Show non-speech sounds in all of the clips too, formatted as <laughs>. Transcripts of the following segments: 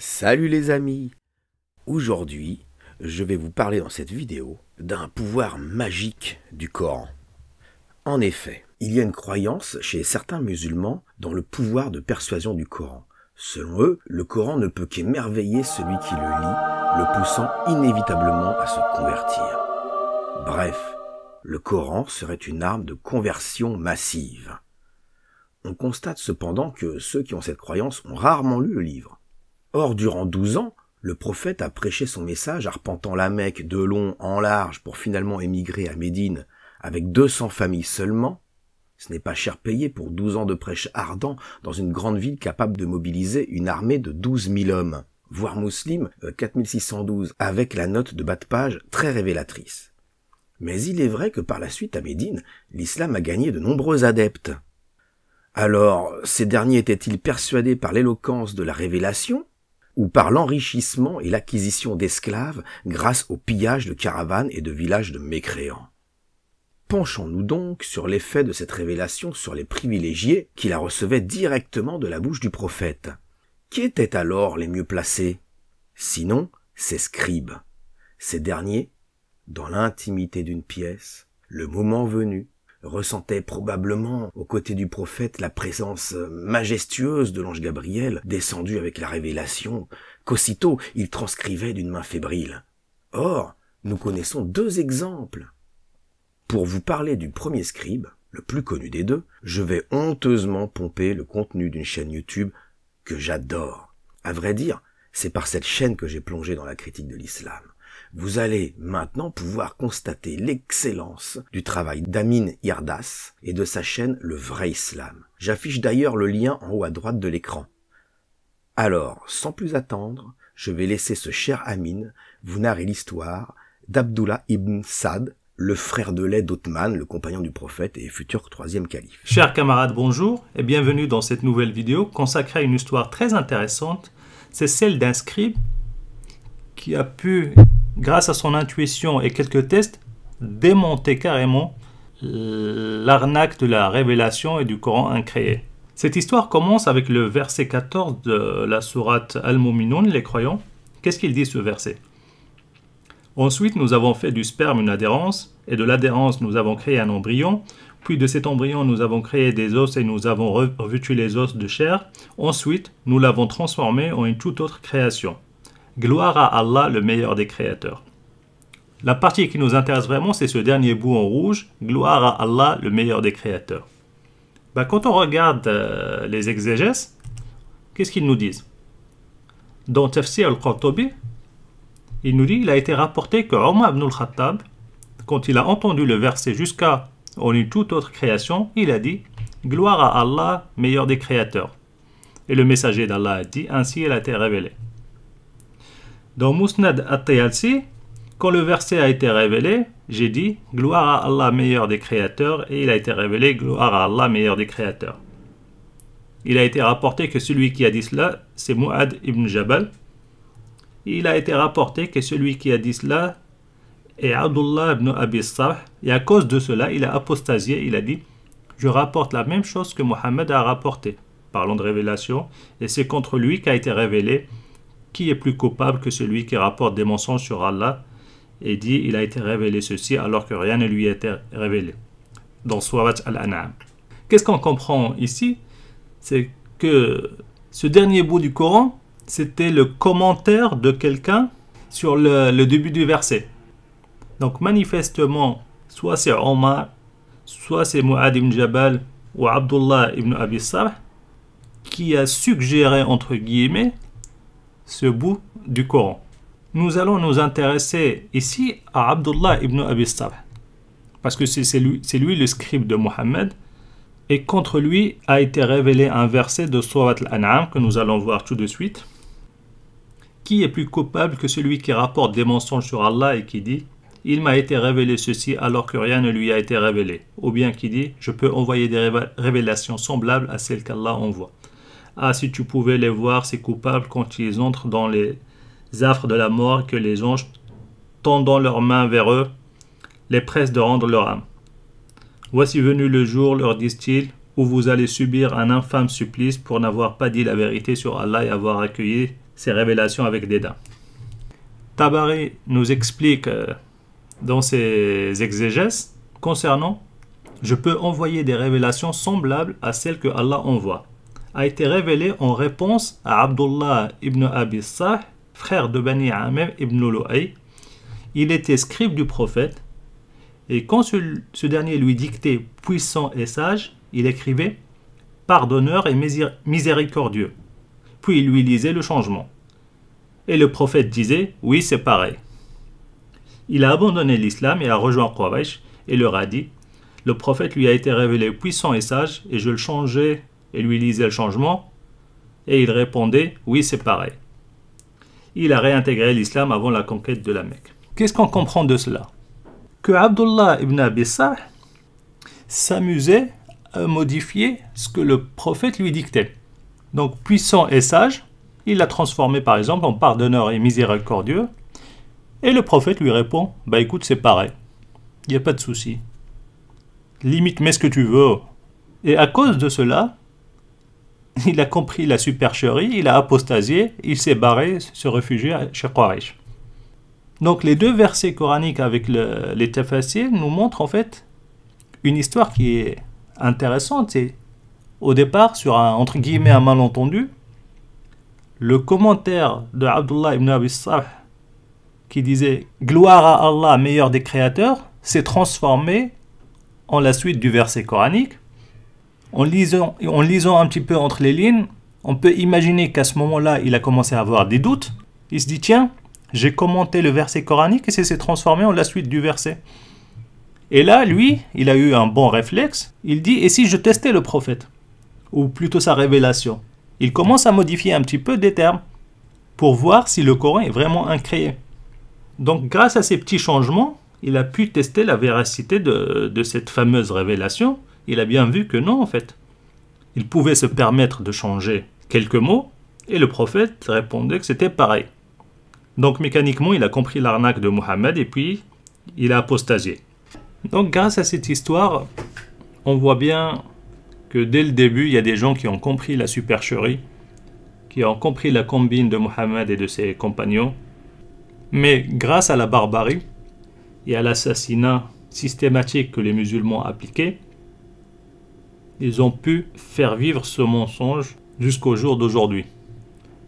Salut les amis Aujourd'hui, je vais vous parler dans cette vidéo d'un pouvoir magique du Coran. En effet, il y a une croyance chez certains musulmans dans le pouvoir de persuasion du Coran. Selon eux, le Coran ne peut qu'émerveiller celui qui le lit, le poussant inévitablement à se convertir. Bref, le Coran serait une arme de conversion massive. On constate cependant que ceux qui ont cette croyance ont rarement lu le livre Or, durant douze ans, le prophète a prêché son message arpentant la Mecque de long en large pour finalement émigrer à Médine avec 200 familles seulement. Ce n'est pas cher payé pour 12 ans de prêche ardent dans une grande ville capable de mobiliser une armée de 12 mille hommes, voire muslims 4612, euh, avec la note de bas de page très révélatrice. Mais il est vrai que par la suite à Médine, l'islam a gagné de nombreux adeptes. Alors, ces derniers étaient-ils persuadés par l'éloquence de la révélation ou par l'enrichissement et l'acquisition d'esclaves grâce au pillage de caravanes et de villages de mécréants. Penchons-nous donc sur l'effet de cette révélation sur les privilégiés qui la recevaient directement de la bouche du prophète. Qui étaient alors les mieux placés Sinon, ces scribes. Ces derniers, dans l'intimité d'une pièce, le moment venu, ressentait probablement aux côtés du prophète la présence euh, majestueuse de l'ange Gabriel, descendu avec la révélation, qu'aussitôt il transcrivait d'une main fébrile. Or, nous connaissons deux exemples. Pour vous parler du premier scribe, le plus connu des deux, je vais honteusement pomper le contenu d'une chaîne YouTube que j'adore. À vrai dire, c'est par cette chaîne que j'ai plongé dans la critique de l'islam. Vous allez maintenant pouvoir constater l'excellence du travail d'Amin Yardas et de sa chaîne Le Vrai Islam. J'affiche d'ailleurs le lien en haut à droite de l'écran. Alors, sans plus attendre, je vais laisser ce cher Amin vous narrer l'histoire d'Abdullah ibn Saad, le frère de lait d'Othman, le compagnon du prophète et futur troisième calife. Chers camarades, bonjour et bienvenue dans cette nouvelle vidéo consacrée à une histoire très intéressante. C'est celle d'un scribe qui a pu grâce à son intuition et quelques tests, démonter carrément euh, l'arnaque de la révélation et du Coran incréé. Cette histoire commence avec le verset 14 de la sourate Al-Muminun, les croyants. Qu'est-ce qu'il dit ce verset Ensuite, nous avons fait du sperme une adhérence, et de l'adhérence, nous avons créé un embryon. Puis de cet embryon, nous avons créé des os et nous avons revêtu les os de chair. Ensuite, nous l'avons transformé en une toute autre création. Gloire à Allah, le meilleur des créateurs. La partie qui nous intéresse vraiment, c'est ce dernier bout en rouge, Gloire à Allah, le meilleur des créateurs. Bah, quand on regarde euh, les exégèses, qu'est-ce qu'ils nous disent Dans Tafsir al-Qurtubi, il nous dit il a été rapporté que Omar ibn al-Khattab, quand il a entendu le verset jusqu'à en une toute autre création, il a dit Gloire à Allah, meilleur des créateurs. Et le messager d'Allah a dit Ainsi elle a été révélé. Dans Mousnad at-Tayalsi, quand le verset a été révélé, j'ai dit Gloire à Allah, meilleur des créateurs, et il a été révélé Gloire à Allah, meilleur des créateurs. Il a été rapporté que celui qui a dit cela, c'est Mu'ad ibn Jabal. Il a été rapporté que celui qui a dit cela est Abdullah ibn Abi Sarh, et à cause de cela, il a apostasié, il a dit Je rapporte la même chose que Mohammed a rapporté, parlant de révélation, et c'est contre lui qu'a été révélé qui est plus coupable que celui qui rapporte des mensonges sur Allah et dit il a été révélé ceci alors que rien ne lui a été révélé dans Al-An'am. Qu'est-ce qu'on comprend ici C'est que ce dernier bout du Coran, c'était le commentaire de quelqu'un sur le, début du verset. Donc manifestement, soit c'est Omar, soit c'est Mu'ad ibn Jabal ou Abdullah ibn Abi qui a suggéré, entre guillemets, ce bout du Coran. Nous allons nous intéresser ici à Abdullah ibn Abi parce que c'est lui, lui, le scribe de Mohammed, et contre lui a été révélé un verset de Surat al-An'am que nous allons voir tout de suite. Qui est plus coupable que celui qui rapporte des mensonges sur Allah et qui dit il m'a été révélé ceci alors que rien ne lui a été révélé. Ou bien qui dit, je peux envoyer des révélations semblables à celles qu'Allah envoie. Ah, si tu pouvais les voir, ces coupables, quand ils entrent dans les affres de la mort, que les anges, tendant leurs mains vers eux, les pressent de rendre leur âme. Voici venu le jour, leur disent-ils, où vous allez subir un infâme supplice pour n'avoir pas dit la vérité sur Allah et avoir accueilli ses révélations avec dédain. Tabari nous explique euh, dans ses exégèses concernant Je peux envoyer des révélations semblables à celles que Allah envoie a été révélé en réponse à Abdullah ibn Abi Sah, frère de Bani Ahmed ibn Lu'ay. Il était scribe du prophète, et quand ce, dernier lui dictait puissant et sage, il écrivait pardonneur et miséricordieux. Puis il lui lisait le changement. Et le prophète disait Oui, c'est pareil. Il a abandonné l'islam et a rejoint Quraysh et leur a dit Le prophète lui a été révélé puissant et sage, et je le changeais et lui lisait le changement, et il répondait oui, c'est pareil. Il a réintégré l'islam avant la conquête de la Mecque. Qu'est-ce qu'on comprend de cela Que Abdullah ibn Abissah s'amusait à modifier ce que le prophète lui dictait. Donc puissant et sage, il l'a transformé par exemple en pardonneur et miséricordieux, et le prophète lui répond Bah écoute, c'est pareil, il n'y a pas de souci. Limite, mets ce que tu veux. Et à cause de cela, <laughs> il a compris la supercherie, il a apostasié, il s'est barré, se réfugié chez Quraysh. Donc les deux versets coraniques avec le, les tafassiers nous montrent en fait une histoire qui est intéressante. au départ, sur un, entre guillemets un malentendu, le commentaire de Abdullah ibn Abi qui disait Gloire à Allah, meilleur des créateurs, s'est transformé en la suite du verset coranique en lisant, en lisant un petit peu entre les lignes, on peut imaginer qu'à ce moment-là, il a commencé à avoir des doutes. Il se dit, tiens, j'ai commenté le verset coranique et ça s'est transformé en la suite du verset. Et là, lui, il a eu un bon réflexe. Il dit, et si je testais le prophète Ou plutôt sa révélation. Il commence à modifier un petit peu des termes pour voir si le Coran est vraiment incréé. Donc grâce à ces petits changements, il a pu tester la véracité de cette fameuse révélation il a bien vu que non, en fait. Il pouvait se permettre de changer quelques mots, et le prophète répondait que c'était pareil. Donc mécaniquement, il a compris l'arnaque de Mohammed et puis il a apostasié. Donc grâce à cette histoire, on voit bien que dès le début, il y a des gens qui ont compris la supercherie, qui ont compris la combine de Mohammed et de ses compagnons. Mais grâce à la barbarie et à l'assassinat systématique que les musulmans appliquaient, ils ont pu faire vivre ce mensonge jusqu'au jour d'aujourd'hui.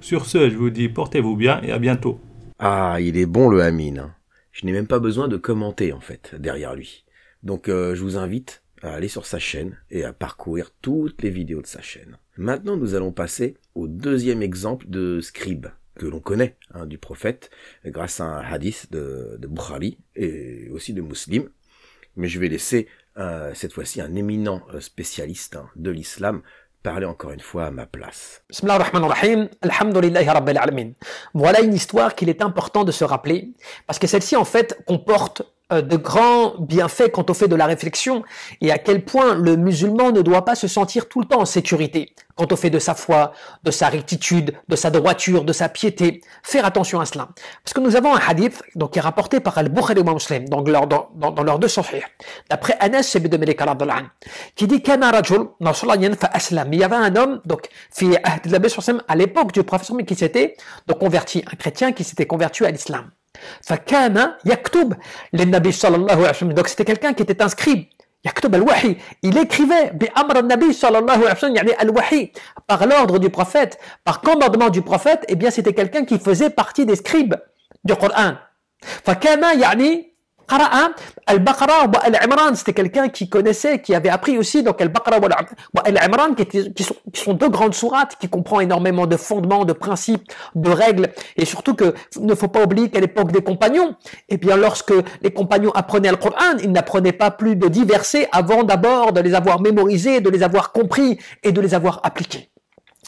Sur ce, je vous dis portez-vous bien et à bientôt. Ah, il est bon le hamin Je n'ai même pas besoin de commenter en fait derrière lui. Donc euh, je vous invite à aller sur sa chaîne et à parcourir toutes les vidéos de sa chaîne. Maintenant, nous allons passer au deuxième exemple de scribe que l'on connaît hein, du prophète grâce à un hadith de, de Bukhari et aussi de Muslim. Mais je vais laisser euh, cette fois-ci un éminent euh, spécialiste hein, de l'islam, parlait encore une fois à ma place. Voilà une histoire qu'il est important de se rappeler, parce que celle-ci en fait comporte euh, de grands bienfaits quant au fait de la réflexion et à quel point le musulman ne doit pas se sentir tout le temps en sécurité quant au fait de sa foi, de sa rectitude, de sa droiture, de sa piété. Faire attention à cela. Parce que nous avons un hadith donc, qui est rapporté par Al-Bukhari et Muslim donc dans, dans, dans leurs deux sahih, d'après Anas ibn Malik qui dit Il y avait un homme, donc, à l'époque du professeur, qui s'était donc, converti, un chrétien qui s'était converti à l'islam. Donc c'était quelqu'un qui était wahi Il écrivait par l'ordre du prophète, par commandement du prophète, et eh bien c'était quelqu'un qui faisait partie des scribes du Coran. Fakana yani Al-Baqara wa Al-Imran, c'était quelqu'un qui connaissait, qui avait appris aussi, donc Al-Baqara wa Al-Imran, qui, sont, deux grandes sourates, qui comprend énormément de fondements, de principes, de règles, et surtout que ne faut pas oublier qu'à l'époque des compagnons, eh bien lorsque les compagnons apprenaient le Coran, ils n'apprenaient pas plus de diverser avant d'abord de les avoir mémorisés, de les avoir compris et de les avoir appliqués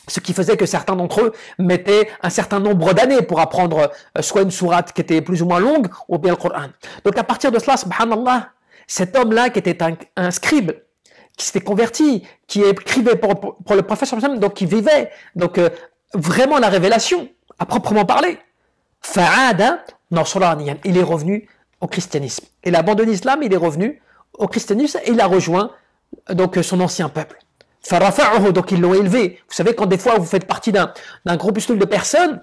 ce qui faisait que certains d'entre eux mettaient un certain nombre d'années pour apprendre euh, soit une sourate qui était plus ou moins longue, ou bien le Coran. Donc à partir de cela, subhanallah, cet homme-là qui était un, scribe, qui s'était converti, qui écrivait pour, le prophète, donc qui vivait, donc euh, vraiment la révélation, à proprement parler. Fa'ada, il est revenu au christianisme. Il a abandonné l'islam, il est revenu au christianisme et il a rejoint euh, donc son ancien peuple donc ils l'ont élevé. Vous savez, quand des fois vous faites partie d'un groupuscule de personnes,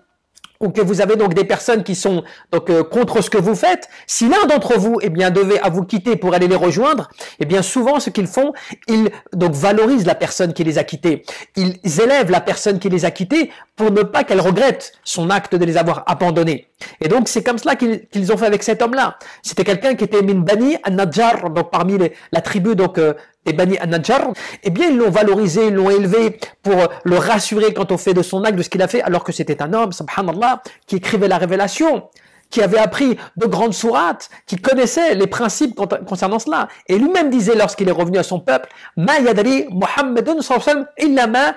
ou que vous avez donc des personnes qui sont donc euh, contre ce que vous faites, si l'un d'entre vous eh bien devait à vous quitter pour aller les rejoindre, et eh bien souvent ce qu'ils font, ils donc valorisent la personne qui les a quittés. Ils élèvent la personne qui les a quittés pour ne pas qu'elle regrette son acte de les avoir abandonnés. Et donc c'est comme cela qu'ils ont fait avec cet homme-là. C'était quelqu'un qui était Minbani, à nadjar donc parmi les, la tribu donc euh, et Bani eh bien ils l'ont valorisé, ils l'ont élevé pour euh, le rassurer quand on fait de son acte, de ce qu'il a fait, alors que c'était un homme, subhanallah, qui écrivait la révélation, qui avait appris de grandes sourates, qui connaissait les principes concernant cela. Et lui-même disait lorsqu'il est revenu à son peuple, Ma wa Muhammadun illa ma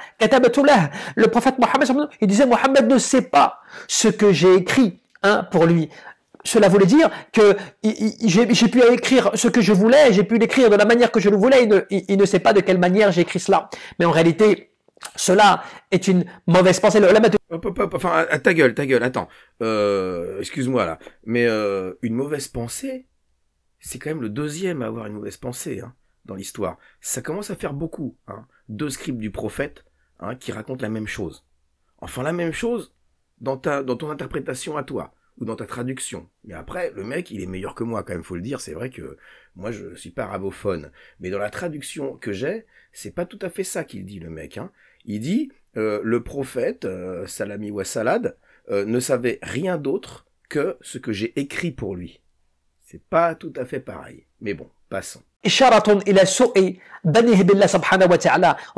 Le prophète Muhammad. il disait, Muhammad ne sait pas ce que j'ai écrit hein, pour lui cela voulait dire que j'ai pu écrire ce que je voulais, j'ai pu l'écrire de la manière que je le voulais, il ne, sait pas de quelle manière j'ai écrit cela. Mais en réalité, cela est une mauvaise pensée. enfin, ta gueule, ta gueule, attends. Euh, excuse-moi là, mais euh, une mauvaise pensée, c'est quand même le deuxième à avoir une mauvaise pensée hein, dans l'histoire. Ça commence à faire beaucoup. Hein. Deux scripts du prophète hein, qui racontent la même chose. Enfin, la même chose dans, ta, dans ton interprétation à toi ou dans ta traduction. Mais après, le mec, il est meilleur que moi, quand même, faut le dire. C'est vrai que moi, je suis pas arabophone. Mais dans la traduction que j'ai, c'est pas tout à fait ça qu'il dit, le mec. Hein. Il dit, euh, le prophète, euh, salami wa salad, euh, ne savait rien d'autre que ce que j'ai écrit pour lui. C'est pas tout à fait pareil. Mais bon, passons. En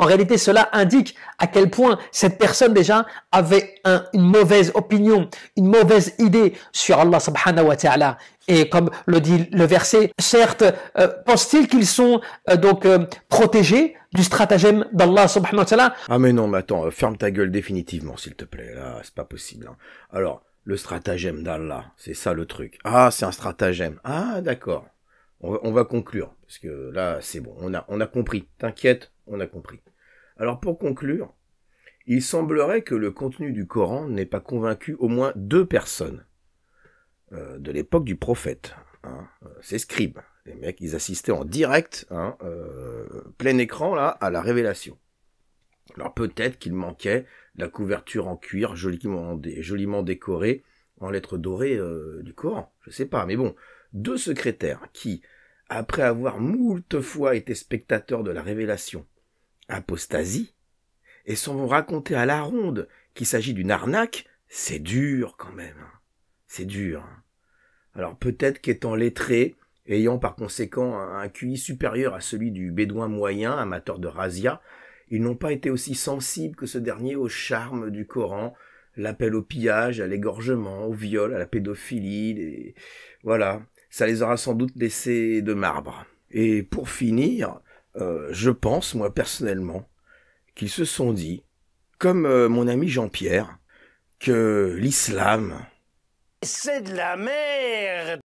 réalité, cela indique à quel point cette personne déjà avait une mauvaise opinion, une mauvaise idée sur Allah subhanahu wa ta'ala. Et comme le dit le verset, certes, pense euh, pensent-ils qu'ils sont euh, donc euh, protégés du stratagème d'Allah subhanahu wa ta'ala Ah mais non, mais attends, ferme ta gueule définitivement s'il te plaît, ah, c'est pas possible. Hein. Alors, le stratagème d'Allah, c'est ça le truc. Ah, c'est un stratagème. Ah, d'accord on, va conclure, parce que là, c'est bon, on a, on a compris, t'inquiète, on a compris. Alors pour conclure, il semblerait que le contenu du Coran n'ait pas convaincu au moins deux personnes euh, de l'époque du prophète. Hein. Euh, ces scribes, les mecs, ils assistaient en direct, hein, euh, plein écran là, à la révélation. Alors peut-être qu'il manquait la couverture en cuir joliment, joliment décorée en lettres dorées du Coran, je ne sais pas, mais bon, deux secrétaires qui, après avoir moult fois été spectateur de la révélation, apostasie, et s'en vont raconter à la ronde qu'il s'agit d'une arnaque, c'est dur quand même. Hein. C'est dur. Hein. Alors peut-être qu'étant lettrés, ayant par conséquent un QI supérieur à celui du bédouin moyen, amateur de Razia, ils n'ont pas été aussi sensibles que ce dernier au charme du Coran, l'appel au pillage, à l'égorgement, au viol, à la pédophilie, les... voilà ça les aura sans doute laissés de marbre. Et pour finir, euh, je pense, moi personnellement, qu'ils se sont dit, comme euh, mon ami Jean-Pierre, que l'islam... C'est de la merde